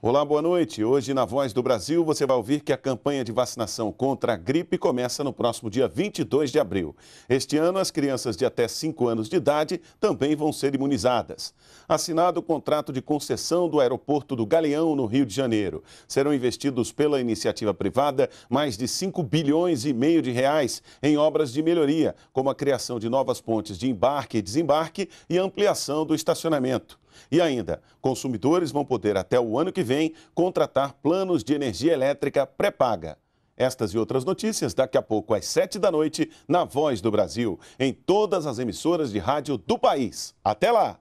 Olá, boa noite. Hoje, na Voz do Brasil, você vai ouvir que a campanha de vacinação contra a gripe começa no próximo dia 22 de abril. Este ano, as crianças de até 5 anos de idade também vão ser imunizadas. Assinado o contrato de concessão do aeroporto do Galeão, no Rio de Janeiro. Serão investidos pela iniciativa privada mais de 5 bilhões e meio de reais em obras de melhoria, como a criação de novas pontes de embarque e desembarque e ampliação do estacionamento. E ainda, consumidores vão poder até o ano que vem contratar planos de energia elétrica pré-paga. Estas e outras notícias daqui a pouco às 7 da noite na Voz do Brasil, em todas as emissoras de rádio do país. Até lá!